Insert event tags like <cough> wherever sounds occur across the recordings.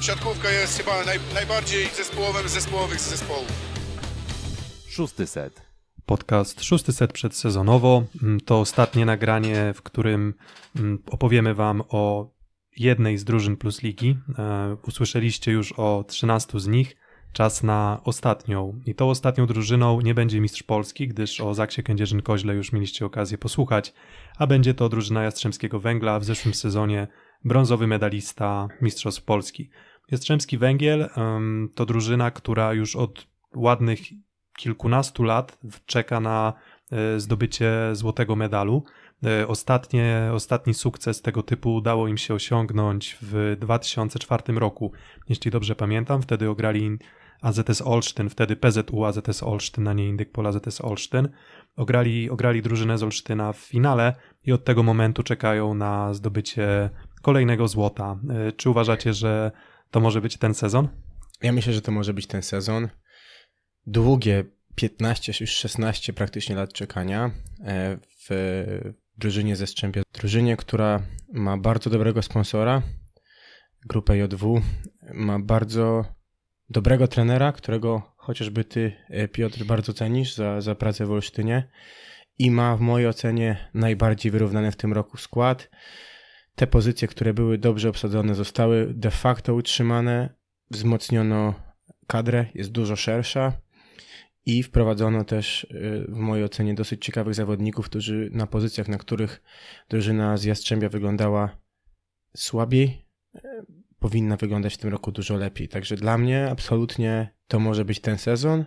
siatkówka jest chyba naj, najbardziej zespołowym zespołowych zespołów. Szósty set. Podcast szósty set przedsezonowo. Mm, to ostatnie nagranie, w którym mm, opowiemy Wam o jednej z drużyn plus ligi. E, usłyszeliście już o 13 z nich. Czas na ostatnią. I tą ostatnią drużyną nie będzie mistrz Polski, gdyż o Zaksie Kędzierzyn-Koźle już mieliście okazję posłuchać, a będzie to drużyna Jastrzębskiego Węgla w zeszłym sezonie brązowy medalista Mistrzostw Polski. Jastrzębski Węgiel to drużyna, która już od ładnych kilkunastu lat czeka na e, zdobycie złotego medalu. E, ostatnie, ostatni sukces tego typu udało im się osiągnąć w 2004 roku. Jeśli dobrze pamiętam, wtedy ograli AZS Olsztyn, wtedy PZU AZS Olsztyn, a nie Indyk AZS Olsztyn. Ograli, ograli drużynę z Olsztyna w finale i od tego momentu czekają na zdobycie kolejnego złota. E, czy uważacie, że to może być ten sezon? Ja myślę, że to może być ten sezon. Długie 15, już 16 praktycznie lat czekania e, w drużynie ze Strzępia. Drużynie, która ma bardzo dobrego sponsora, grupę JW, ma bardzo dobrego trenera, którego chociażby ty, e, Piotr, bardzo cenisz za, za pracę w Olsztynie i ma w mojej ocenie najbardziej wyrównany w tym roku skład. Te pozycje, które były dobrze obsadzone, zostały de facto utrzymane. Wzmocniono kadrę, jest dużo szersza i wprowadzono też, y, w mojej ocenie, dosyć ciekawych zawodników, którzy na pozycjach, na których drużyna z Jastrzębia wyglądała słabiej, y, powinna wyglądać w tym roku dużo lepiej. Także dla mnie absolutnie to może być ten sezon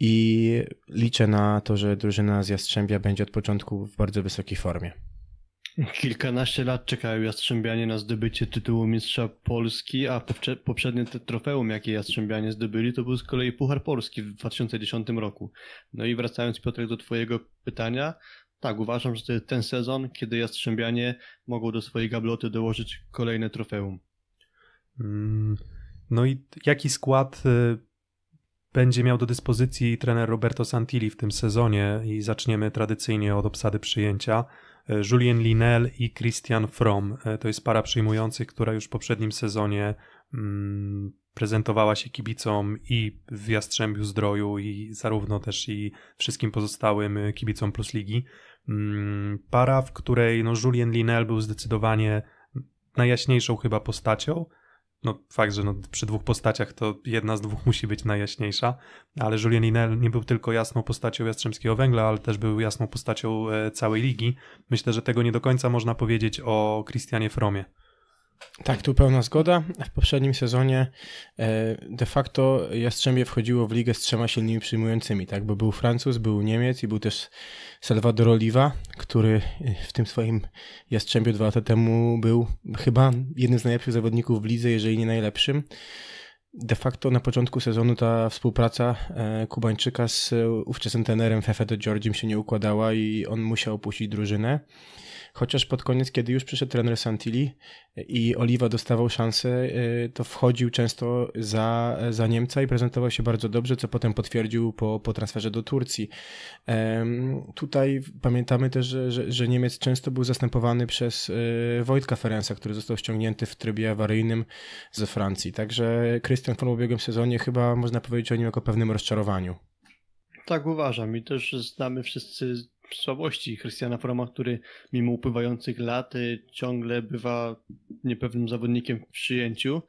i liczę na to, że drużyna z Jastrzębia będzie od początku w bardzo wysokiej formie. Kilkanaście lat czekają Jastrzębianie na zdobycie tytułu mistrza Polski, a poprzednie te trofeum, jakie Jastrzębianie zdobyli, to był z kolei Puchar Polski w 2010 roku. No i wracając Piotrek do twojego pytania, tak, uważam, że to jest ten sezon, kiedy Jastrzębianie mogą do swojej gabloty dołożyć kolejne trofeum. Mm, no i jaki skład y, będzie miał do dyspozycji trener Roberto Santilli w tym sezonie? I zaczniemy tradycyjnie od obsady przyjęcia. Julien Linel i Christian From. E, to jest para przyjmujących, która już w poprzednim sezonie mm, prezentowała się kibicom i w Jastrzębiu Zdroju i zarówno też i wszystkim pozostałym e, kibicom Plus Ligi. Mm, para, w której no, Julien Linel był zdecydowanie najjaśniejszą chyba postacią, no fakt, że no, przy dwóch postaciach to jedna z dwóch musi być najjaśniejsza, ale Julien Linel nie był tylko jasną postacią Jastrzębskiego Węgla, ale też był jasną postacią e, całej ligi. Myślę, że tego nie do końca można powiedzieć o Christianie Fromie. Tak, tu pełna zgoda. W poprzednim sezonie e, de facto Jastrzębie wchodziło w ligę z trzema silnymi przyjmującymi, tak? Bo był Francuz, był Niemiec i był też Salvador Oliva, który e, w tym swoim Jastrzębie dwa lata temu był chyba jednym z najlepszych zawodników w lidze, jeżeli nie najlepszym de facto na początku sezonu ta współpraca e, Kubańczyka z ówczesnym tenerem Fefe do Georgim się nie układała i on musiał opuścić drużynę. Chociaż pod koniec, kiedy już przyszedł trener Santilli e, i Oliwa dostawał szansę, e, to wchodził często za, za Niemca i prezentował się bardzo dobrze, co potem potwierdził po, po transferze do Turcji. Tutaj pamiętamy też, że, że, że Niemiec często był zastępowany przez Wojtka Ferensa, który został ściągnięty w trybie awaryjnym ze Francji. Także Chris Krystian w ubiegłym sezonie, chyba można powiedzieć o nim jako pewnym rozczarowaniu. Tak uważam i też znamy wszyscy słabości Christiana Froma, który mimo upływających lat y, ciągle bywa niepewnym zawodnikiem w przyjęciu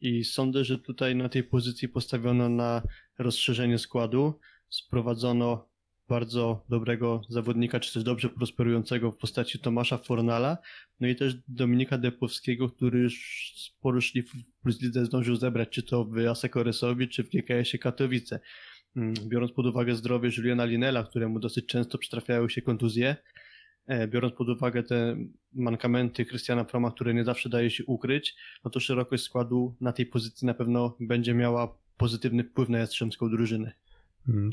i sądzę, że tutaj na tej pozycji postawiono na rozszerzenie składu, sprowadzono bardzo dobrego zawodnika, czy też dobrze prosperującego w postaci Tomasza Fornala, no i też Dominika Depowskiego, który już sporo szlifów plus zdążył zebrać, czy to w Asekoresowi, czy w GKS-ie Katowice. Mm, biorąc pod uwagę zdrowie Juliana Linela, któremu dosyć często przytrafiają się kontuzje, e, biorąc pod uwagę te mankamenty Krystiana Proma, które nie zawsze daje się ukryć, no to szerokość składu na tej pozycji na pewno będzie miała pozytywny wpływ na Jastrzębską drużynę.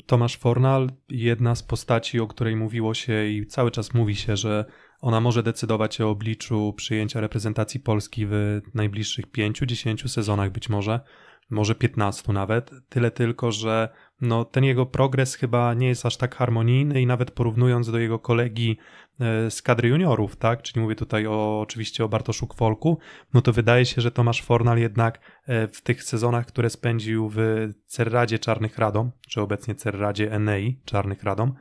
Tomasz Fornal, jedna z postaci, o której mówiło się i cały czas mówi się, że ona może decydować o obliczu przyjęcia reprezentacji Polski w najbliższych 5-10 sezonach być może, może 15 nawet. Tyle tylko, że no ten jego progres chyba nie jest aż tak harmonijny i nawet porównując do jego kolegi e, z kadry juniorów, tak, czyli mówię tutaj o, oczywiście o Bartoszu Kwolku, no to wydaje się, że Tomasz Fornal jednak e, w tych sezonach, które spędził w Cerradzie Czarnych Radom, czy obecnie Cerradzie Enei Czarnych Radom,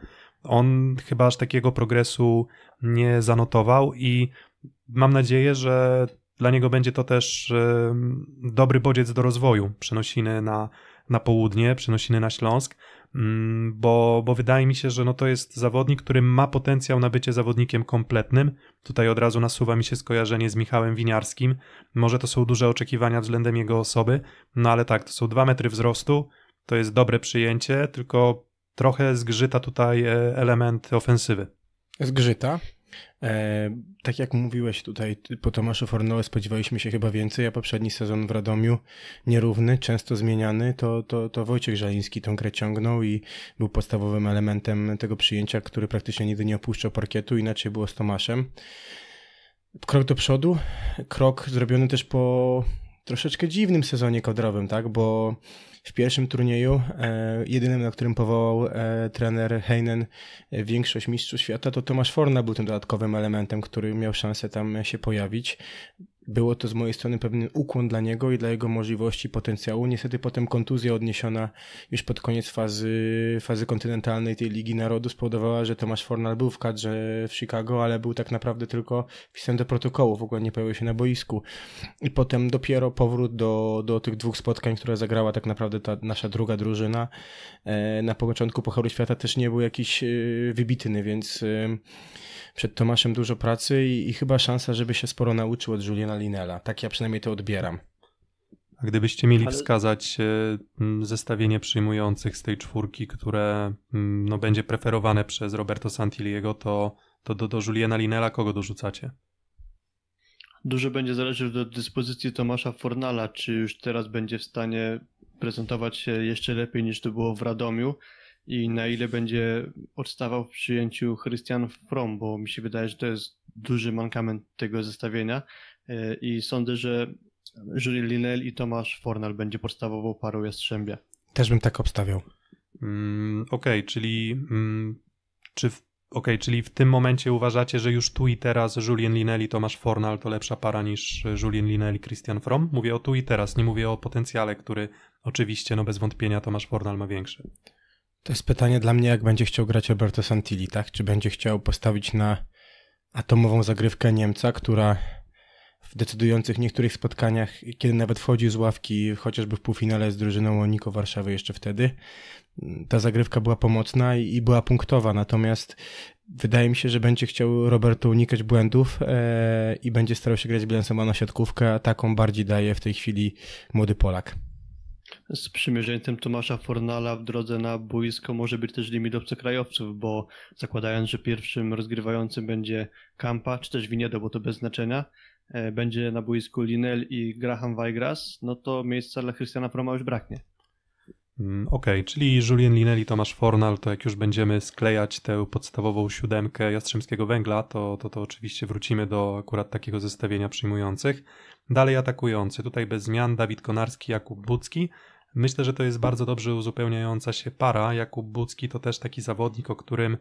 on chyba aż takiego progresu nie zanotował i mam nadzieję, że dla niego będzie to też e, dobry bodziec do rozwoju przenosiny na na południe, przenosiny na Śląsk, mm, bo, bo wydaje mi się, że no to jest zawodnik, który ma potencjał na bycie zawodnikiem kompletnym. Tutaj od razu nasuwa mi się skojarzenie z Michałem Winiarskim. Może to są duże oczekiwania względem jego osoby, no ale tak, to są dwa metry wzrostu, to jest dobre przyjęcie, tylko trochę zgrzyta tutaj e, element ofensywy. Zgrzyta? E, tak jak mówiłeś tutaj, po Tomaszu Fornole spodziewaliśmy się chyba więcej, a poprzedni sezon w Radomiu nierówny, często zmieniany, to, to, to Wojciech Żaliński tą grę ciągnął i był podstawowym elementem tego przyjęcia, który praktycznie nigdy nie opuszczał parkietu, inaczej było z Tomaszem. Krok do przodu, krok zrobiony też po troszeczkę dziwnym sezonie kadrowym, tak? Bo w pierwszym turnieju, e, jedynym, na którym powołał e, trener Heinen e, większość mistrzów świata, to Tomasz Forna był tym dodatkowym elementem, który miał szansę tam się pojawić było to z mojej strony pewien ukłon dla niego i dla jego możliwości potencjału. Niestety potem kontuzja odniesiona już pod koniec fazy, fazy kontynentalnej tej Ligi Narodu spowodowała, że Tomasz Fornal był w kadrze w Chicago, ale był tak naprawdę tylko wpisem do protokołu, w ogóle nie pojawił się na boisku. I potem dopiero powrót do, do tych dwóch spotkań, które zagrała tak naprawdę ta nasza druga drużyna e, na początku Pucharu Świata też nie był jakiś e, wybitny, więc e, przed Tomaszem dużo pracy i, i chyba szansa, żeby się sporo nauczył od Juliana Linella. Tak ja przynajmniej to odbieram. A gdybyście mieli wskazać e, zestawienie przyjmujących z tej czwórki, które no, będzie preferowane przez Roberto Santiliego, to, to do, do Juliana Linella kogo dorzucacie? Dużo będzie zależeć od dyspozycji Tomasza Fornala, czy już teraz będzie w stanie prezentować się jeszcze lepiej niż to było w Radomiu i na ile będzie odstawał w przyjęciu Christian From, bo mi się wydaje, że to jest duży mankament tego zestawienia e, i sądzę, że jury Linel i Tomasz Fornal będzie podstawową parą Jastrzębia. Też bym tak obstawiał. Mm, Okej, okay, czyli mm, czy w, okay, czyli w tym momencie uważacie, że już tu i teraz Julien Linelli, Tomasz Fornal to lepsza para niż Julien Linelli, Christian From? Mówię o tu i teraz, nie mówię o potencjale, który oczywiście, no bez wątpienia Tomasz Fornal ma większy. To jest pytanie dla mnie, jak będzie chciał grać Roberto Santilli, tak? Czy będzie chciał postawić na atomową zagrywkę Niemca, która w decydujących niektórych spotkaniach, kiedy nawet wchodzi z ławki, chociażby w półfinale z drużyną Oniko Warszawy jeszcze wtedy, ta zagrywka była pomocna i, była punktowa, natomiast wydaje mi się, że będzie chciał Roberto unikać błędów e, i będzie starał się grać na siatkówkę, a taką bardziej daje w tej chwili młody Polak z sprzymierzeńcem Tomasza Fornala w drodze na boisko może być też limit obcokrajowców, bo zakładając, że pierwszym rozgrywającym będzie Kampa, czy też Winiedo, bo to bez znaczenia, e, będzie na boisku Linel i Graham Weigras, no to miejsca dla Christiana Proma już braknie. Mm, okej, okay, czyli Julien Linel i Tomasz Fornal, to jak już będziemy sklejać tę podstawową siódemkę Jastrzębskiego Węgla, to, to, to oczywiście wrócimy do akurat takiego zestawienia przyjmujących. Dalej atakujący, tutaj bez zmian Dawid Konarski, Jakub Bucki, Myślę, że to jest bardzo dobrze uzupełniająca się para. Jakub Bucki to też taki zawodnik, o którym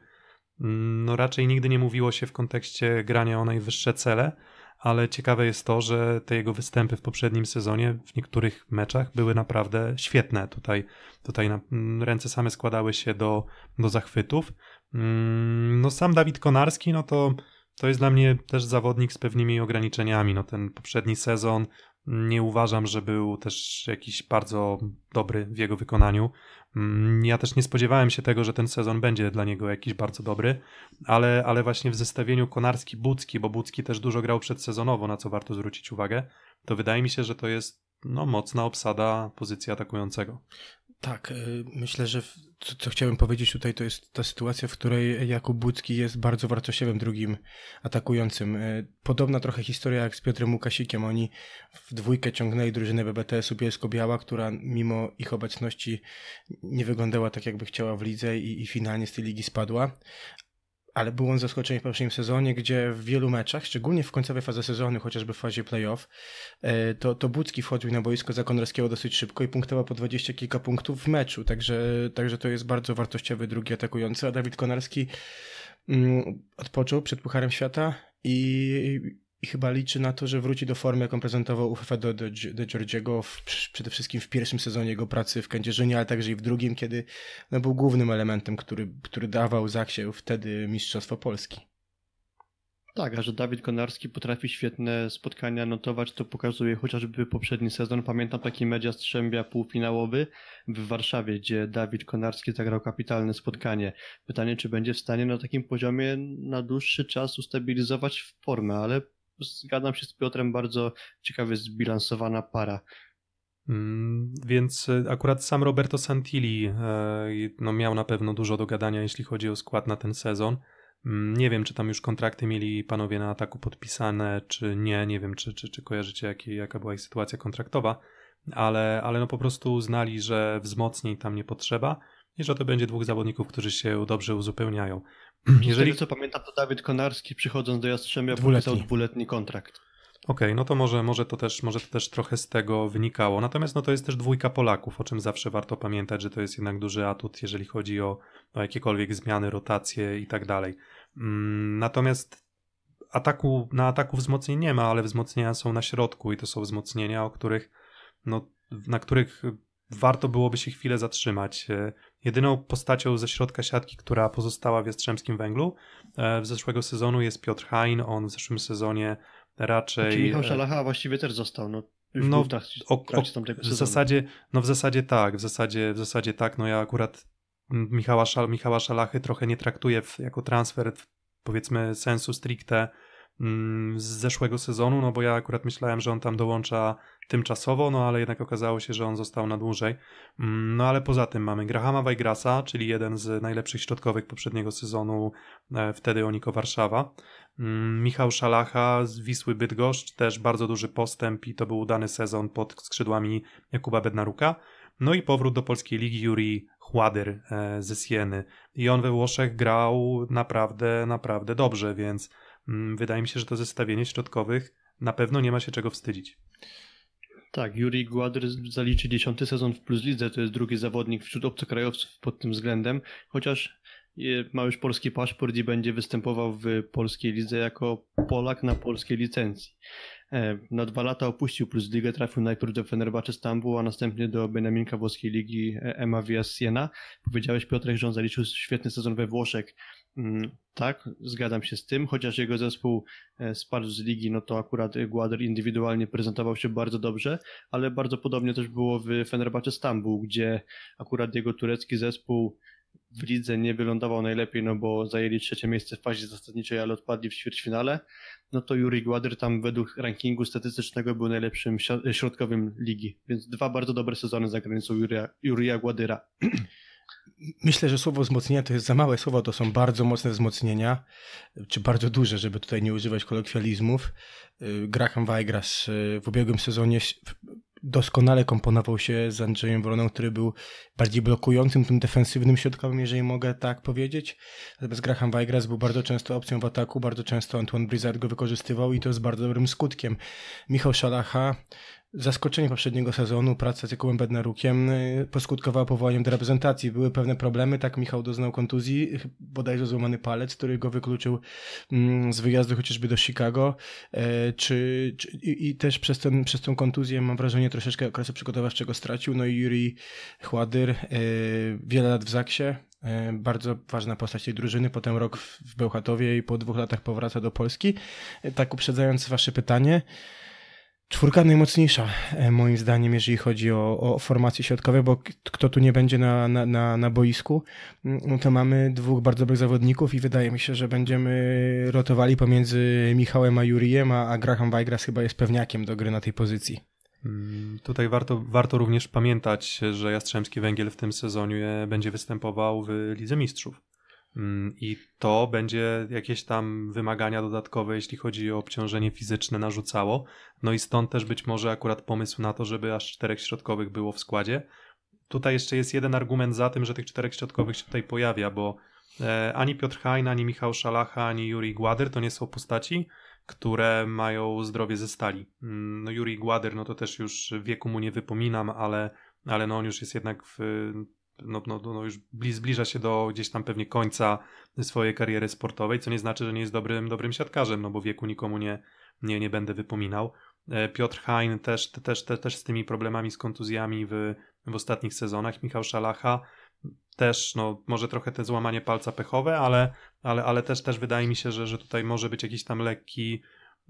mm, no raczej nigdy nie mówiło się w kontekście grania o najwyższe cele, ale ciekawe jest to, że te jego występy w poprzednim sezonie w niektórych meczach były naprawdę świetne. Tutaj, tutaj na, mm, ręce same składały się do, do zachwytów. Mm, no sam Dawid Konarski, no to to jest dla mnie też zawodnik z pewnymi ograniczeniami. No ten poprzedni sezon nie uważam, że był też jakiś bardzo dobry w jego wykonaniu. Mm, ja też nie spodziewałem się tego, że ten sezon będzie dla niego jakiś bardzo dobry, ale, ale właśnie w zestawieniu Konarski-Bucki, bo Bucki też dużo grał przedsezonowo, na co warto zwrócić uwagę, to wydaje mi się, że to jest no, mocna obsada pozycji atakującego. Tak, y, myślę, że to, co chciałem powiedzieć tutaj, to jest ta sytuacja, w której Jakub Budzki jest bardzo wartościowym drugim atakującym. Y, podobna trochę historia jak z Piotrem Łukasikiem. Oni w dwójkę ciągnęli drużynę BBTS-u Bielsko-Biała, która mimo ich obecności nie wyglądała tak, jakby chciała w lidze i, i finalnie z tej ligi spadła ale był on zaskoczeniem w poprzednim sezonie, gdzie w wielu meczach, szczególnie w końcowej fazie sezonu, chociażby w fazie playoff, e, to, to Bucki wchodził na boisko za Konarskiego dosyć szybko i punktował po 20 kilka punktów w meczu, także, także to jest bardzo wartościowy drugi atakujący, a Dawid Konarski mm, odpoczął przed Pucharem Świata i i chyba liczy na to, że wróci do formy, jaką prezentował UEFA do, do, do w, przede wszystkim w pierwszym sezonie jego pracy w Kędzierzynie, ale także i w drugim, kiedy no, był głównym elementem, który, który dawał Zaksie wtedy Mistrzostwo Polski. Tak, a że Dawid Konarski potrafi świetne spotkania notować, to pokazuje chociażby poprzedni sezon. Pamiętam taki mecz Jastrzębia półfinałowy w Warszawie, gdzie Dawid Konarski zagrał kapitalne spotkanie. Pytanie, czy będzie w stanie na takim poziomie na dłuższy czas ustabilizować formę, ale zgadzam się z Piotrem, bardzo ciekawie zbilansowana para. Mm, więc e, akurat sam Roberto Santilli e, no miał na pewno dużo do gadania, jeśli chodzi o skład na ten sezon. Mm, nie wiem, czy tam już kontrakty mieli panowie na ataku podpisane, czy nie. Nie wiem, czy, czy, czy kojarzycie, jak, jaka była ich sytuacja kontraktowa, ale, ale no po prostu uznali, że wzmocnień tam nie potrzeba i że to będzie dwóch zawodników, którzy się dobrze uzupełniają. Jeżeli tego, co pamiętam, to Dawid Konarski przychodząc do Jastrzębia dwuletni. podpisał dwuletni kontrakt. Okej, okay, no to może, może, to też, może to też trochę z tego wynikało. Natomiast no to jest też dwójka Polaków, o czym zawsze warto pamiętać, że to jest jednak duży atut, jeżeli chodzi o, o jakiekolwiek zmiany, rotacje i tak dalej. Mm, natomiast ataku, na ataku wzmocnień nie ma, ale wzmocnienia są na środku i to są wzmocnienia, o których, no, na których warto byłoby się chwilę zatrzymać. E, Jedyną postacią ze środka siatki, która pozostała w Jastrzębskim Węglu e, w zeszłego sezonu jest Piotr Hain. On w zeszłym sezonie raczej... Czyli znaczy, Michał e, Szalacha właściwie też został, no no, w, trakcie, o, o, w zasadzie, no w zasadzie tak, w zasadzie, w zasadzie tak, no ja akurat Michała, Szal, Michała Szalachy trochę nie traktuję w, jako transfer, powiedzmy sensu stricte mm, z zeszłego sezonu, no bo ja akurat myślałem, że on tam dołącza tymczasowo, no ale jednak okazało się, że on został na dłużej. Mm, no ale poza tym mamy Grahama Wajgrasa, czyli jeden z najlepszych środkowych poprzedniego sezonu, e, wtedy Oniko Warszawa. Mm, Michał Szalacha z Wisły Bydgoszcz, też bardzo duży postęp i to był udany sezon pod skrzydłami Jakuba Bednaruka. No i powrót do polskiej ligi Juri Chładyr e, ze Sieny. I on we Włoszech grał naprawdę, naprawdę dobrze, więc mm, wydaje mi się, że to zestawienie środkowych na pewno nie ma się czego wstydzić. Tak, Juri Gładry zaliczy dziesiąty sezon w Plus Lidze, to jest drugi zawodnik wśród obcokrajowców pod tym względem, chociaż e, ma już polski paszport i będzie występował w polskiej lidze jako Polak na polskiej licencji. E, na dwa lata opuścił ligę, trafił najpierw do Fenerbahce Stambuł, a następnie do Benaminka włoskiej ligi e, Ema Via Siena. Powiedziałeś Piotrek, że on zaliczył świetny sezon we Włoszech. Mm, tak, zgadzam się z tym, chociaż jego zespół e, spadł z ligi, no to akurat Guader indywidualnie prezentował się bardzo dobrze, ale bardzo podobnie też było w Fenerbahce Stambuł, gdzie akurat jego turecki zespół w lidze nie wylądował najlepiej, no bo zajęli trzecie miejsce w fazie zasadniczej, ale odpadli w ćwierćfinale, no to Juri Gładry tam według rankingu statystycznego był najlepszym e, środkowym ligi. Więc dwa bardzo dobre sezony za granicą Juria, Juria Gładyra. Myślę, że słowo wzmocnienia to jest za małe słowo, to są bardzo mocne wzmocnienia, czy bardzo duże, żeby tutaj nie używać kolokwializmów. E, Graham Weigras e, w ubiegłym sezonie doskonale komponował się z Andrzejem Wroną, który był bardziej blokującym, tym defensywnym środkowym, jeżeli mogę tak powiedzieć. Natomiast Graham Weigras był bardzo często opcją w ataku, bardzo często Antoine Blizzard go wykorzystywał i to z bardzo dobrym skutkiem. Michał Szalacha Zaskoczenie poprzedniego sezonu, praca z Jakubem Bednarukiem no poskutkowała powołaniem do reprezentacji. Były pewne problemy, tak Michał doznał kontuzji, bodajże złamany palec, który go wykluczył mm, z wyjazdu chociażby do Chicago. E, czy, czy i, też przez, ten, przez tą kontuzję mam wrażenie troszeczkę okresu przygotowawczego stracił. No i Juri Chładyr, e, wiele lat w Zaksie, e, bardzo ważna postać tej drużyny, potem rok w Bełchatowie i po dwóch latach powraca do Polski. Tak uprzedzając wasze pytanie, Czwórka najmocniejsza, e, moim zdaniem, jeżeli chodzi o, o formacje środkowe, bo kto tu nie będzie na, na, na, na boisku, mm, no to mamy dwóch bardzo dobrych zawodników i wydaje mi się, że będziemy rotowali pomiędzy Michałem a Jurijem, a, a Graham Weigras chyba jest pewniakiem do gry na tej pozycji. Mm, tutaj warto, warto również pamiętać, że Jastrzębski Węgiel w tym sezonie będzie występował w Lidze Mistrzów. Mm, I to będzie jakieś tam wymagania dodatkowe, jeśli chodzi o obciążenie fizyczne, narzucało. No i stąd też być może akurat pomysł na to, żeby aż czterech środkowych było w składzie. Tutaj jeszcze jest jeden argument za tym, że tych czterech środkowych się tutaj pojawia, bo e, ani Piotr Hajna ani Michał Szalacha, ani Juri Gładyr to nie są postaci, które mają zdrowie ze stali. Mm, no, Juri Gładyr, no to też już wieku mu nie wypominam, ale, ale no on już jest jednak w no, no, no, no już zbliża się do gdzieś tam pewnie końca swojej kariery sportowej, co nie znaczy, że nie jest dobrym, dobrym siatkarzem, no bo wieku nikomu nie, nie, nie będę wypominał. E, Piotr Hain też, też, też, też z tymi problemami z kontuzjami w, w ostatnich sezonach. Michał Szalacha też, no może trochę te złamanie palca pechowe, ale, ale, ale też, też wydaje mi się, że, że tutaj może być jakiś tam lekki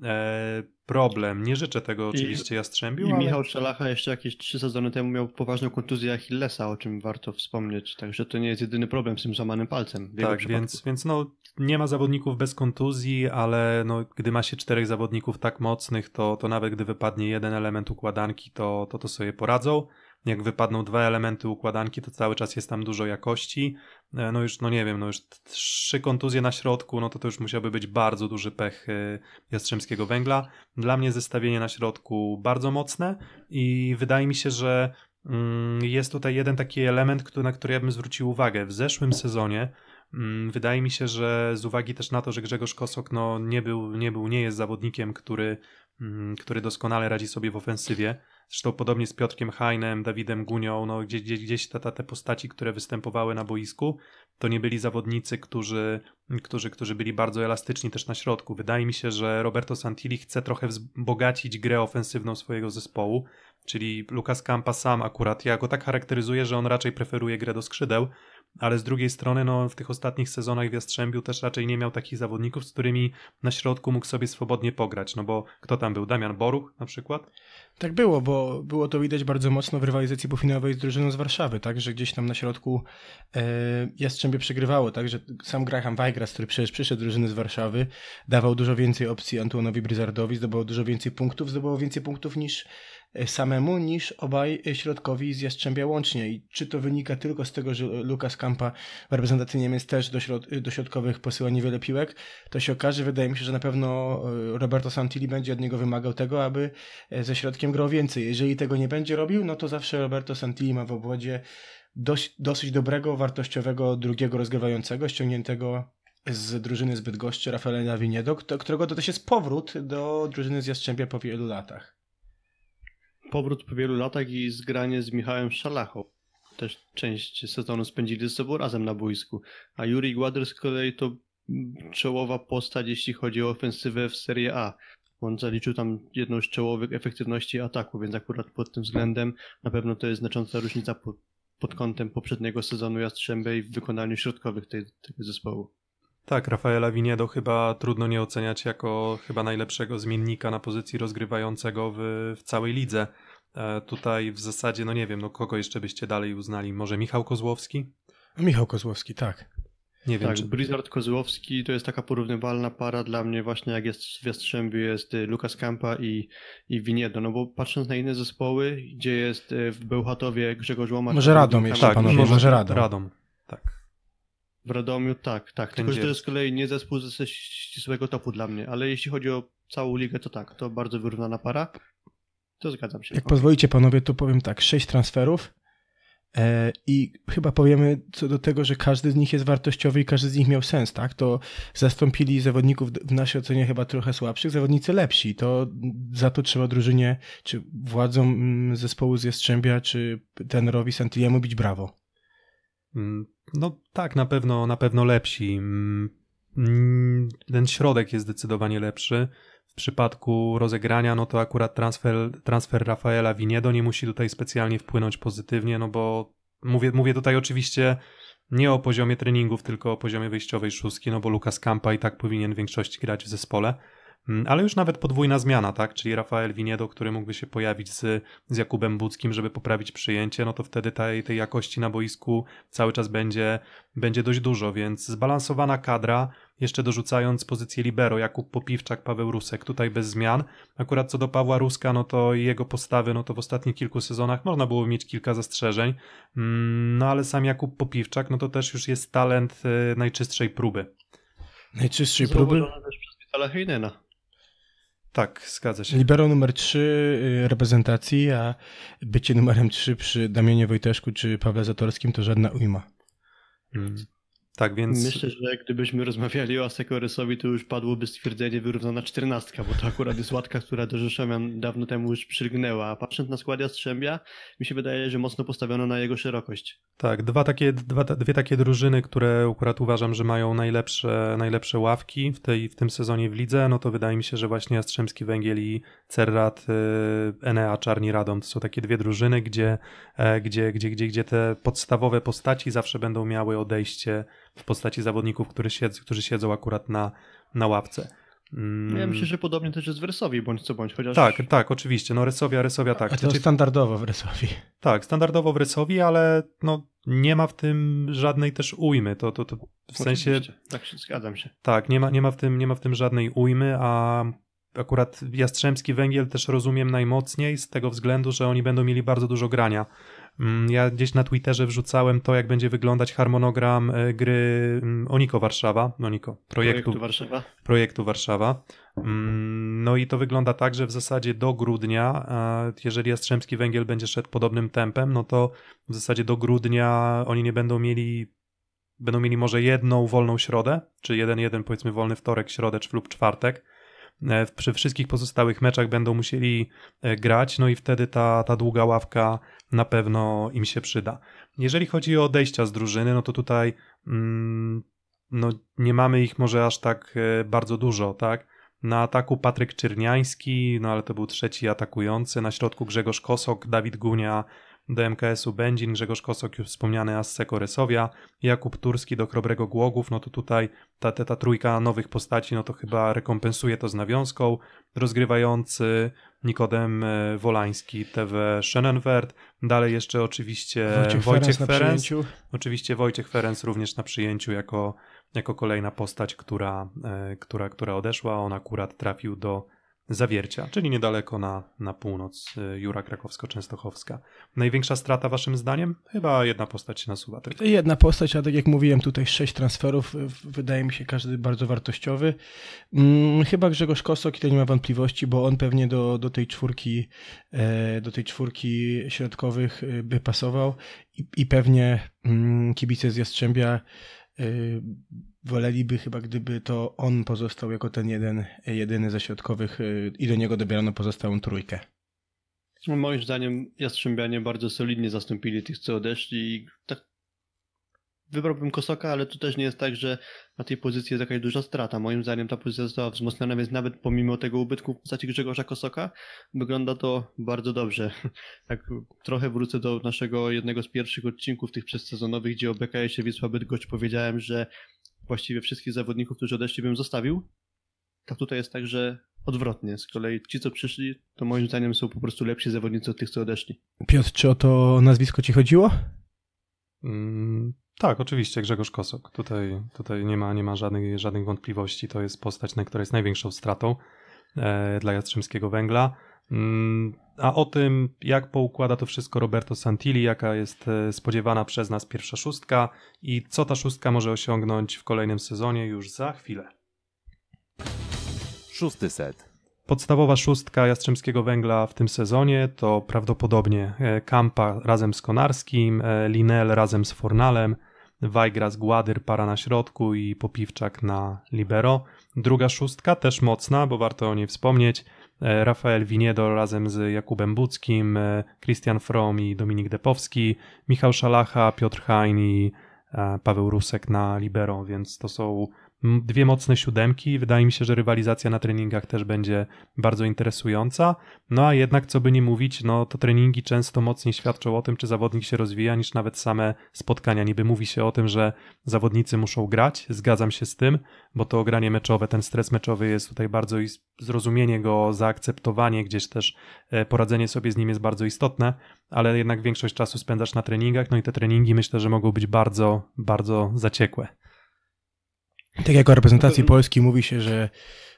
E, problem. Nie życzę tego oczywiście ja Jastrzębiu. I Michał Szalacha jeszcze jakieś trzy sezony temu miał poważną kontuzję Achillesa, o czym warto wspomnieć. Także to nie jest jedyny problem z tym złamanym palcem. Tak, więc, więc no, nie ma zawodników bez kontuzji, ale no, gdy ma się czterech zawodników tak mocnych, to, to nawet gdy wypadnie jeden element układanki, to, to to sobie poradzą. Jak wypadną dwa elementy układanki, to cały czas jest tam dużo jakości. E, no już, no nie wiem, no już trzy kontuzje na środku, no to to już musiałby być bardzo duży pech e, Jastrzębskiego Węgla. Dla mnie zestawienie na środku bardzo mocne i wydaje mi się, że mm, jest tutaj jeden taki element, na który ja bym zwrócił uwagę. W zeszłym sezonie mm, wydaje mi się, że z uwagi też na to, że Grzegorz Kosok no, nie, był, nie był, nie jest zawodnikiem, który, mm, który doskonale radzi sobie w ofensywie, Zresztą podobnie z Piotrkiem Heinem, Dawidem Gunią, no gdzieś, gdzieś te, te postaci, które występowały na boisku, to nie byli zawodnicy, którzy, którzy, którzy byli bardzo elastyczni też na środku. Wydaje mi się, że Roberto Santilli chce trochę wzbogacić grę ofensywną swojego zespołu, czyli Lucas Campa sam akurat, ja go tak charakteryzuję, że on raczej preferuje grę do skrzydeł, ale z drugiej strony no, w tych ostatnich sezonach w Jastrzębiu też raczej nie miał takich zawodników, z którymi na środku mógł sobie swobodnie pograć, no bo kto tam był? Damian Boruch na przykład? Tak było, bo było to widać bardzo mocno w rywalizacji półfinałowej z drużyną z Warszawy, tak, że gdzieś tam na środku e, Jastrzębie przegrywało, tak, że sam Graham Weigras, który przecież przyszedł drużyny z Warszawy, dawał dużo więcej opcji Antuanowi Bryzardowi, zdobywał dużo więcej punktów, zdobywał więcej punktów niż E, samemu niż obaj e, środkowi z Jastrzębia łącznie. I czy to wynika tylko z tego, że Lukas Kampa w reprezentacji Niemiec też do, środ- do środkowych posyła niewiele piłek, to się okaże. Wydaje mi się, że na pewno e, Roberto Santilli będzie od niego wymagał tego, aby ze środkiem grał więcej. Jeżeli tego nie będzie robił, no to zawsze Roberto Santilli ma w obwodzie dość, dosyć dobrego, wartościowego drugiego rozgrywającego, ściągniętego z drużyny Zbytgoszczy Rafaela Winiedo, którego to też jest powrót do drużyny z Jastrzębia po wielu latach powrót po wielu latach i zgranie z Michałem Szalachą. Też część sezonu spędzili ze sobą razem na boisku. A Juri Gładr z kolei to czołowa postać, jeśli chodzi o ofensywę w Serie A. On zaliczył tam jedną z czołowych efektywności ataku, więc akurat pod tym względem na pewno to jest znacząca różnica pod, pod kątem poprzedniego sezonu Jastrzębej i w wykonaniu środkowych tej, tego zespołu. Tak, Rafaela Winiedo chyba trudno nie oceniać jako chyba najlepszego zmiennika na pozycji rozgrywającego w, w całej lidze. E, tutaj w zasadzie, no nie wiem, no kogo jeszcze byście dalej uznali? Może Michał Kozłowski? Michał Kozłowski, tak. Nie wiem, tak, czy... Blizzard Kozłowski to jest taka porównywalna para dla mnie właśnie jak jest w Jastrzębiu jest y, Lukas Kampa i, i Winiedo, no bo patrząc na inne zespoły, gdzie jest y, w Bełchatowie Grzegorz Łomacz... Może Radom jeszcze tak, panowie, może, może Radom. Radom. W Radomiu tak, tak. Tylko, że to jest z kolei nie zespół ze ścisłego topu dla mnie, ale jeśli chodzi o całą ligę, to tak, to bardzo wyrównana para. To zgadzam się. Jak pozwolicie panowie, to powiem tak, sześć transferów e, i chyba powiemy co do tego, że każdy z nich jest wartościowy i każdy z nich miał sens, tak? To zastąpili zawodników w naszej ocenie chyba trochę słabszych, zawodnicy lepsi. To za to trzeba drużynie, czy władzom mm, zespołu z Jastrzębia, czy tenerowi Santillemu bić brawo. Mm, no tak, na pewno, na pewno lepsi. Mm, mm, ten środek jest zdecydowanie lepszy. W przypadku rozegrania, no to akurat transfer, transfer Rafaela Winiedo nie musi tutaj specjalnie wpłynąć pozytywnie, no bo mówię, mówię tutaj oczywiście nie o poziomie treningów, tylko o poziomie wyjściowej szóstki, no bo Lukas Kampa i tak powinien w większości grać w zespole. Mm, ale już nawet podwójna zmiana, tak? Czyli Rafael Winiedo, który mógłby się pojawić z, z Jakubem Budzkim, żeby poprawić przyjęcie, no to wtedy tej, tej jakości na boisku cały czas będzie, będzie dość dużo, więc zbalansowana kadra, jeszcze dorzucając pozycję libero, Jakub Popiwczak, Paweł Rusek, tutaj bez zmian. Akurat co do Pawła Ruska, no to jego postawy, no to w ostatnich kilku sezonach można było mieć kilka zastrzeżeń, mm, no ale sam Jakub Popiwczak, no to też już jest talent y, najczystszej próby. Najczystszej próby? Zauważone też przez tak, zgadza się. Libero numer 3 y, reprezentacji, a bycie numerem 3 przy Damianie Wojteszku czy Pawle Zatorskim to żadna ujma. Mm. Tak, więc... Myślę, że gdybyśmy rozmawiali o Asekorysowi, to już padłoby stwierdzenie wyrównana czternastka, bo to akurat jest łatka, która do Rzeszomian dawno temu już przylgnęła. A patrząc na skład Jastrzębia, mi się wydaje, że mocno postawiono na jego szerokość. Tak, dwa takie, dwa, dwie takie drużyny, które akurat uważam, że mają najlepsze, najlepsze ławki w, tej, w tym sezonie w lidze, no to wydaje mi się, że właśnie Jastrzębski Węgiel i Cerrat, y, Enea, Czarni Radom to są takie dwie drużyny, gdzie, e, gdzie, gdzie, gdzie, gdzie te podstawowe postaci zawsze będą miały odejście w postaci zawodników, którzy siedzą, którzy siedzą akurat na, na ławce. Mm. Ja myślę, że podobnie też jest w Rysowi, bądź co bądź, chociaż... Tak, tak, oczywiście, no Rysowia, Rysowia tak. A to znaczy- standardowo w Rysowi. Tak, standardowo w Rysowi, ale no, nie ma w tym żadnej też ujmy, to, to, to w sensie... Tak, się, zgadzam się. Tak, nie ma, nie, ma w tym, nie ma w tym żadnej ujmy, a akurat Jastrzębski Węgiel też rozumiem najmocniej z tego względu, że oni będą mieli bardzo dużo grania Mm, ja gdzieś na Twitterze wrzucałem to, jak będzie wyglądać harmonogram e, gry mm, Oniko Warszawa, Oniko, projektu, projektu Warszawa. Projektu Warszawa. Mm, no i to wygląda tak, że w zasadzie do grudnia, jeżeli Jastrzębski Węgiel będzie szedł podobnym tempem, no to w zasadzie do grudnia oni nie będą mieli będą mieli może jedną wolną środę, czy jeden jeden powiedzmy wolny wtorek, środę czy lub czwartek E, przy wszystkich pozostałych meczach będą musieli e, grać, no i wtedy ta, ta długa ławka na pewno im się przyda. Jeżeli chodzi o odejścia z drużyny, no to tutaj mm, no, nie mamy ich może aż tak e, bardzo dużo, tak? Na ataku Patryk Czerniański, no ale to był trzeci atakujący, na środku Grzegorz Kosok, Dawid Gunia, do MKS-u Będzin, Grzegorz Kosok już wspomniany Asse Koresowia, Jakub Turski do Krobrego Głogów, no to tutaj ta, ta, ta trójka nowych postaci, no to chyba rekompensuje to z nawiązką, rozgrywający Nikodem e, Wolański, TV Schönenwert, dalej jeszcze oczywiście Wojciech, Wojciech Ferenc, Ferenc oczywiście Wojciech Ferenc również na przyjęciu jako, jako kolejna postać, która, e, która, która odeszła, on akurat trafił do Zawiercia, czyli niedaleko na, na północ y, Jura Krakowsko-Częstochowska. Największa strata waszym zdaniem? Chyba jedna postać się nasuwa. Tylko. Jedna postać, a tak jak mówiłem, tutaj sześć transferów, y, wydaje mi się każdy bardzo wartościowy. Mm, chyba Grzegorz Kosok, to nie ma wątpliwości, bo on pewnie do, do tej czwórki e, do tej czwórki środkowych y, by pasował i, i pewnie mm, kibice z Jastrzębia Y, woleliby chyba, gdyby to on pozostał jako ten jeden, jedyny ze środkowych y, i do niego dobierano pozostałą trójkę. Moim zdaniem Jastrzębianie bardzo solidnie zastąpili tych, co odeszli i tak wybrałbym Kosoka, ale to też nie jest tak, że na tej pozycji jest jakaś duża strata. Moim zdaniem ta pozycja została wzmocniona, więc nawet pomimo tego ubytku w postaci Grzegorza Kosoka wygląda to bardzo dobrze. <laughs> Tak trochę wrócę do naszego jednego z pierwszych odcinków tych przedsezonowych, gdzie o BKS-ie Wisła Bydgoszcz powiedziałem, że właściwie wszystkich zawodników, którzy odeszli, bym zostawił. Tak tutaj jest tak, że odwrotnie. Z kolei ci, co przyszli, to moim zdaniem są po prostu lepsi zawodnicy od tych, co odeszli. Piotr, czy o to nazwisko ci chodziło? Mm, tak, oczywiście, Grzegorz Kosok. Tutaj, tutaj nie ma, nie ma żadnych, żadnych wątpliwości. To jest postać, na która jest największą stratą e, dla Jastrzębskiego Węgla. Mm, a o tym, jak poukłada to wszystko Roberto Santilli, jaka jest e, spodziewana przez nas pierwsza szóstka i co ta szóstka może osiągnąć w kolejnym sezonie już za chwilę. Szósty set. Podstawowa szóstka Jastrzębskiego Węgla w tym sezonie to prawdopodobnie e, Kampa razem z Konarskim, e, Linel razem z Fornalem, Wajgras, Gładyr, para na środku i Popiwczak na libero. Druga szóstka też mocna, bo warto o niej wspomnieć. E, Rafael Winiedo razem z Jakubem Buckim, Christian From i Dominik Depowski, Michał Szalacha, Piotr Hain i Paweł Rusek na libero, więc to są dwie mocne siódemki. Wydaje mi się, że rywalizacja na treningach też będzie bardzo interesująca. No a jednak, co by nie mówić, no to treningi często mocniej świadczą o tym, czy zawodnik się rozwija, niż nawet same spotkania. Niby mówi się o tym, że zawodnicy muszą grać. Zgadzam się z tym, bo to granie meczowe, ten stres meczowy jest tutaj bardzo i zrozumienie go, zaakceptowanie, gdzieś też e, poradzenie sobie z nim jest bardzo istotne, ale jednak większość czasu spędzasz na treningach, no i te treningi myślę, że mogą być bardzo, bardzo zaciekłe. Tak jak o reprezentacji Polski mówi się, że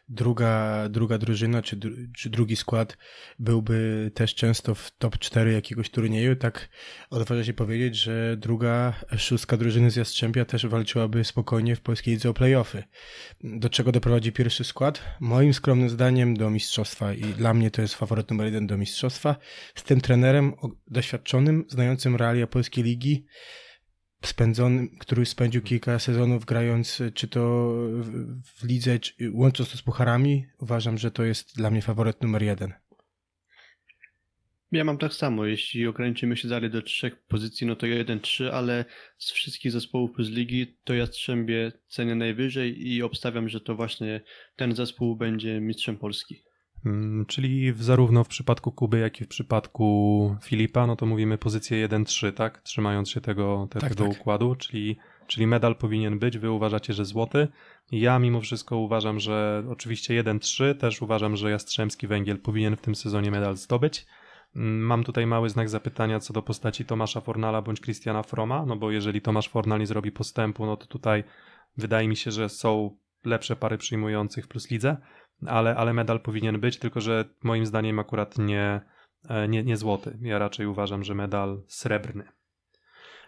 druga, druga drużyna czy, czy drugi skład byłby też często w top 4 jakiegoś turnieju, tak odważę się powiedzieć, że druga szóstka drużyny z Jastrzębia też walczyłaby spokojnie w polskiej lidze o playoffy. Do czego doprowadzi pierwszy skład? Moim skromnym zdaniem do mistrzostwa i dla mnie to jest faworyt numer jeden do mistrzostwa z tym trenerem doświadczonym, znającym realia polskiej ligi, spędzony, który spędził mhm. kilka sezonów grając, e, czy to w lidze, czy, e, łącząc to z pucharami, uważam, że to jest dla mnie faworyt numer jeden. Ja mam tak samo. Jeśli ograniczymy się dalej do trzech pozycji, no to jeden trzy ale z wszystkich zespołów z ligi to Jastrzębie cenię najwyżej i obstawiam, że to właśnie ten zespół będzie mistrzem Polski. Mm, czyli zarówno w przypadku Kuby, jak i w przypadku Filipa, no to mówimy pozycję 1-3, tak? Trzymając się tego, tak, tego, tak, tak. układu, czyli, czyli medal powinien być, wy uważacie, że złoty. Ja mimo wszystko uważam, że oczywiście 1-3, też uważam, że Jastrzębski Węgiel powinien w tym sezonie medal zdobyć. Mm, mam tutaj mały znak zapytania co do postaci Tomasza Fornala bądź Christiana Froma, no bo jeżeli Tomasz Fornal nie zrobi postępu, no to tutaj wydaje mi się, że są lepsze pary przyjmujących plus lidze ale, ale medal powinien być, tylko że moim zdaniem akurat nie, e, nie, nie złoty. Ja raczej uważam, że medal srebrny.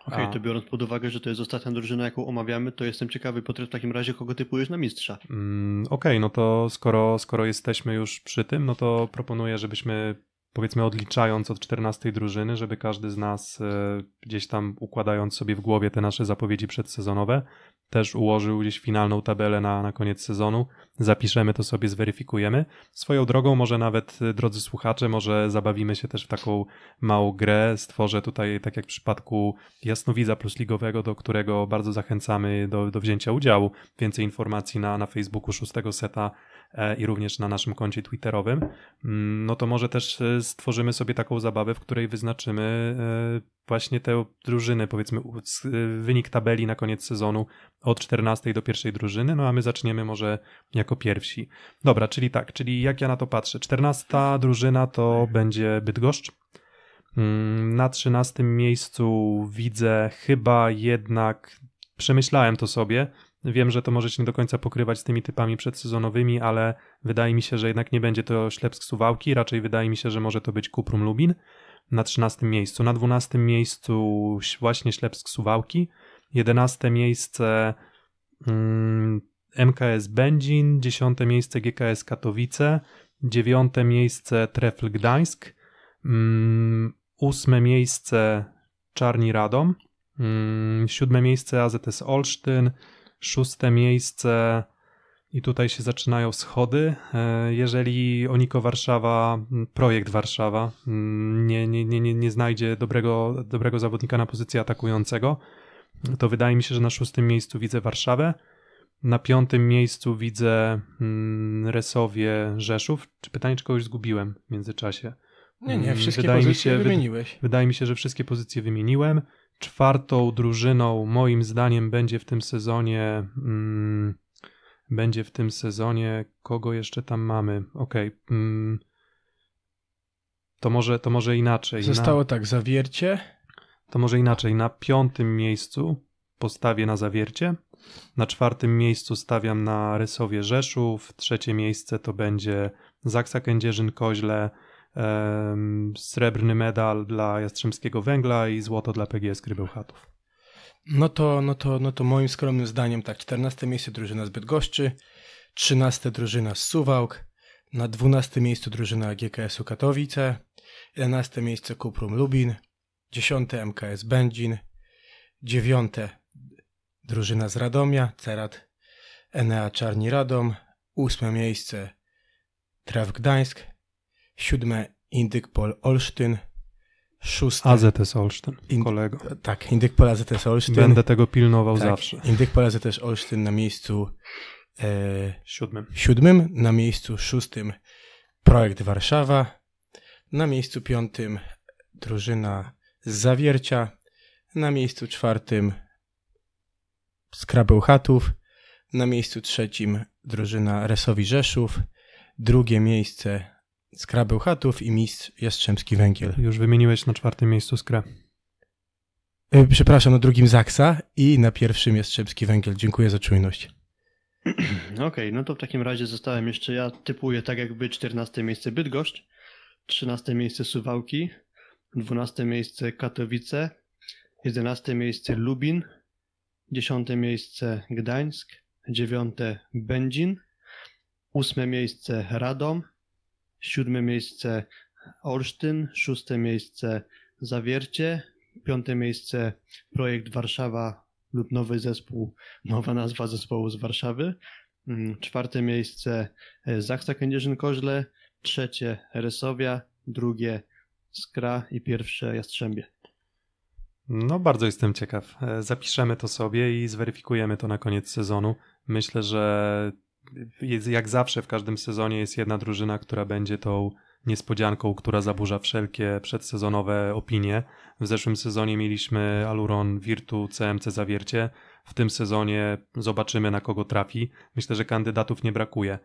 Okej, okay, to biorąc pod uwagę, że to jest ostatnia drużyna, jaką omawiamy, to jestem ciekawy, Piotr, w takim razie kogo typujesz na mistrza? Mm, Okej, okay, no to skoro, skoro jesteśmy już przy tym, no to proponuję, żebyśmy powiedzmy odliczając od 14 drużyny, żeby każdy z nas e, gdzieś tam układając sobie w głowie te nasze zapowiedzi przedsezonowe, też ułożył gdzieś finalną tabelę na, na koniec sezonu zapiszemy to sobie, zweryfikujemy. Swoją drogą, może nawet, e, drodzy słuchacze, może zabawimy się też w taką małą grę. Stworzę tutaj, tak jak w przypadku Jasnowidza Plus Ligowego, do którego bardzo zachęcamy do, do wzięcia udziału. Więcej informacji na, na Facebooku 6 seta e, i również na naszym koncie Twitterowym, mm, no to może też e, stworzymy sobie taką zabawę, w której wyznaczymy właśnie te drużyny, powiedzmy y, wynik tabeli na koniec sezonu od 14 do pierwszej drużyny, no a my zaczniemy może jako pierwsi. Dobra, czyli tak, czyli jak ja na to patrzę, 14 drużyna to będzie Bydgoszcz, mm, na 13 miejscu widzę chyba jednak, przemyślałem to sobie, Wiem, że to może się nie do końca pokrywać z tymi typami przedsezonowymi, ale wydaje mi się, że jednak nie będzie to Ślepsk Suwałki, raczej wydaje mi się, że może to być Kuprum Lubin na 13 miejscu. Na 12 miejscu właśnie Ślepsk Suwałki, 11 miejsce MKS mm, Będzin, 10 miejsce GKS Katowice, 9 miejsce Trefl Gdańsk, 8 mm, miejsce Czarni Radom, 7 mm, miejsce AZS Olsztyn, 6 miejsce i tutaj się zaczynają schody. E, jeżeli Oniko Warszawa, projekt Warszawa, nie, nie, nie, nie znajdzie dobrego, dobrego zawodnika na pozycję atakującego, to wydaje mi się, że na szóstym miejscu widzę Warszawę. Na piątym miejscu widzę Resowie Rzeszów. Czy pytanie, czy kogoś zgubiłem w międzyczasie? Nie, nie, mm, wszystkie wydaje pozycje się, wymieniłeś. Wydaje mi się, że wszystkie pozycje wymieniłem. Czwartą drużyną moim zdaniem będzie w tym sezonie. Mm, będzie w tym sezonie. Kogo jeszcze tam mamy? Okej. Okay. Mm. To może, to może inaczej. Zostało na... tak, zawiercie. To może inaczej. Na piątym miejscu postawię na zawiercie. Na czwartym miejscu stawiam na Rysowie Rzeszów. Trzecie miejsce to będzie Zaksa Kędzierzyn-Koźle. srebrny medal dla Jastrzębskiego Węgla i złoto dla PGS Krybełchatów. No to, no to, no to moim skromnym zdaniem tak, 14 miejsce drużyna z Bydgoszczy, 13 drużyna z Suwałk, na 12 miejscu drużyna GKS-u Katowice, 11 miejsce Kuprum Lubin, 10 MKS Będzin, 9 drużyna z Radomia, Cerat Enea Czarni Radom, 8 miejsce Traf Gdańsk, 7 Indykpol Olsztyn, szósty. AZS Olsztyn, Ind- kolego. Tak, Indyk Pol AZS Olsztyn. Będę tego pilnował tak, zawsze. Indyk Pol AZS Olsztyn na miejscu e, siódmym. siódmym, na miejscu szóstym Projekt Warszawa, na miejscu piątym drużyna Zawiercia, na miejscu czwartym Skrabeł Chatów, na miejscu trzecim drużyna Resowi Rzeszów, drugie miejsce Skra Bełchatów i mistrz Jastrzębski Węgiel. Już wymieniłeś na czwartym miejscu Skra. E, przepraszam, na drugim Zaksa i na pierwszym Jastrzębski Węgiel. Dziękuję za czujność. <clears throat> Okej, okay, no to w takim razie zostałem jeszcze, ja typuję tak jakby 14 miejsce Bydgoszcz, 13 miejsce Suwałki, 12 miejsce Katowice, 11 miejsce Lubin, 10 miejsce Gdańsk, 9 Będzin, 8 miejsce Radom, siódme miejsce Olsztyn, szóste miejsce Zawiercie, piąte miejsce Projekt Warszawa lub nowy zespół, nowa nazwa zespołu z Warszawy, mm, czwarte miejsce e, Zachsa Kędzierzyn-Koźle, trzecie Resowia, drugie Skra i pierwsze Jastrzębie. No, bardzo jestem ciekaw. E, zapiszemy to sobie i zweryfikujemy to na koniec sezonu. Myślę, że jak zawsze w każdym sezonie jest jedna drużyna, która będzie tą niespodzianką, która zaburza wszelkie przedsezonowe opinie. W zeszłym sezonie mieliśmy Aluron, Virtu, CMC Zawiercie. W tym sezonie zobaczymy na kogo trafi. Myślę, że kandydatów nie brakuje.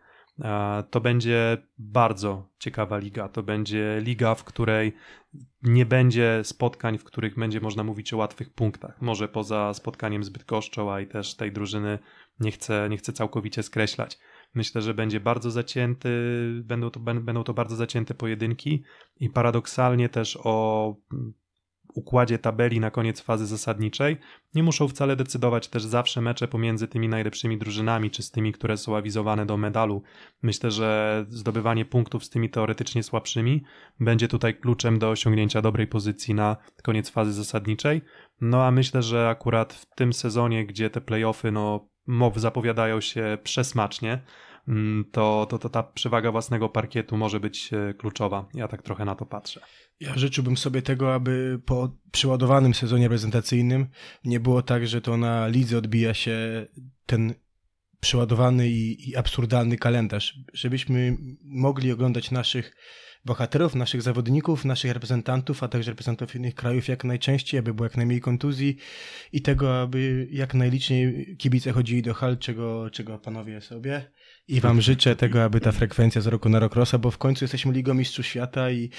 To będzie bardzo ciekawa liga. To będzie liga, w której nie będzie spotkań, w których będzie można mówić o łatwych punktach. Może poza spotkaniem z Bydgoszczą, a i też tej drużyny nie chcę, nie chcę całkowicie skreślać. Myślę, że będzie bardzo zacięty, będą to, będą to bardzo zacięte pojedynki i paradoksalnie też o układzie tabeli na koniec fazy zasadniczej, nie muszą wcale decydować też zawsze mecze pomiędzy tymi najlepszymi drużynami czy z tymi, które są awizowane do medalu. Myślę, że zdobywanie punktów z tymi teoretycznie słabszymi będzie tutaj kluczem do osiągnięcia dobrej pozycji na koniec fazy zasadniczej. No a myślę, że akurat w tym sezonie, gdzie te playoffy no, zapowiadają się przesmacznie, mm, to, to, to ta przewaga własnego parkietu może być e, kluczowa. Ja tak trochę na to patrzę. Ja życzyłbym sobie tego, aby po przeładowanym sezonie reprezentacyjnym nie było tak, że to na lidze odbija się ten przeładowany i, i absurdalny kalendarz, żebyśmy mogli oglądać naszych bohaterów, naszych zawodników, naszych reprezentantów, a także reprezentantów innych krajów jak najczęściej, aby było jak najmniej kontuzji i tego, aby jak najliczniej kibice chodzili do hal, czego, czego panowie sobie. I wam życzę tego, aby ta frekwencja z roku na rok rosła, bo w końcu jesteśmy Ligą Mistrzów Świata i,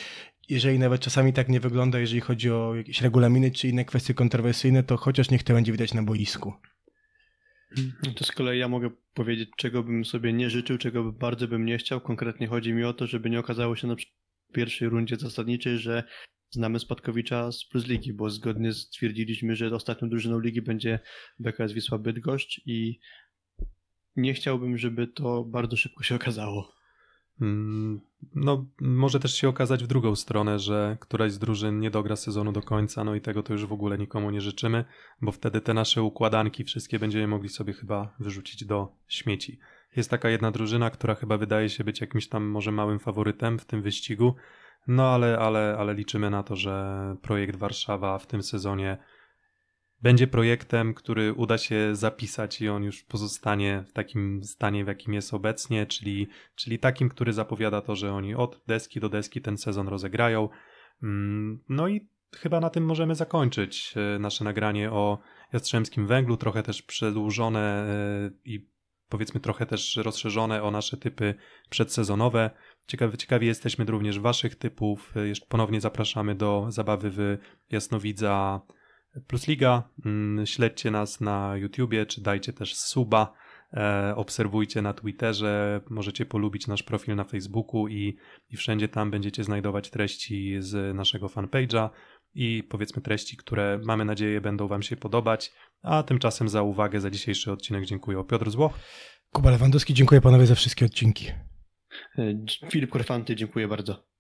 jeżeli nawet czasami tak nie wygląda, jeżeli chodzi o jakieś regulaminy czy inne kwestie kontrowersyjne, to chociaż niech to będzie widać na boisku. No to z kolei ja mogę powiedzieć, czego bym sobie nie życzył, czego bardzo bym nie chciał. Konkretnie chodzi mi o to, żeby nie okazało się na pierwszej rundzie zasadniczej, że znamy Spadkowicza z Plus Ligi, bo zgodnie stwierdziliśmy, że ostatnią drużyną ligi będzie BKS Wisła Bydgoszcz i nie chciałbym, żeby to bardzo szybko się okazało. Hmm, no, może też się okazać w drugą stronę, że któraś z drużyn nie dogra sezonu do końca, no i tego to już w ogóle nikomu nie życzymy, bo wtedy te nasze układanki wszystkie będziemy mogli sobie chyba wyrzucić do śmieci. Jest taka jedna drużyna, która chyba wydaje się być jakimś tam może małym faworytem w tym wyścigu, no ale, ale, ale liczymy na to, że projekt Warszawa w tym sezonie będzie projektem, który uda się zapisać i on już pozostanie w takim stanie, w jakim jest obecnie, czyli, czyli takim, który zapowiada to, że oni od deski do deski ten sezon rozegrają. Mm, no i chyba na tym możemy zakończyć e, nasze nagranie o Jastrzębskim Węglu, trochę też przedłużone e, i powiedzmy trochę też rozszerzone o nasze typy przedsezonowe. Ciekawi, ciekawi jesteśmy również Waszych typów. E, jeszcze ponownie zapraszamy do zabawy w Jasnowidza Plus Liga. Mm, śledźcie nas na YouTubie, czy dajcie też suba. E, obserwujcie na Twitterze, możecie polubić nasz profil na Facebooku i, i wszędzie tam będziecie znajdować treści z naszego fanpage'a i powiedzmy treści, które mamy nadzieję będą Wam się podobać. A tymczasem za uwagę, za dzisiejszy odcinek dziękuję. Piotr Złoch. Kuba Lewandowski, dziękuję panowie za wszystkie odcinki. E, Filip Korfanty, dziękuję bardzo.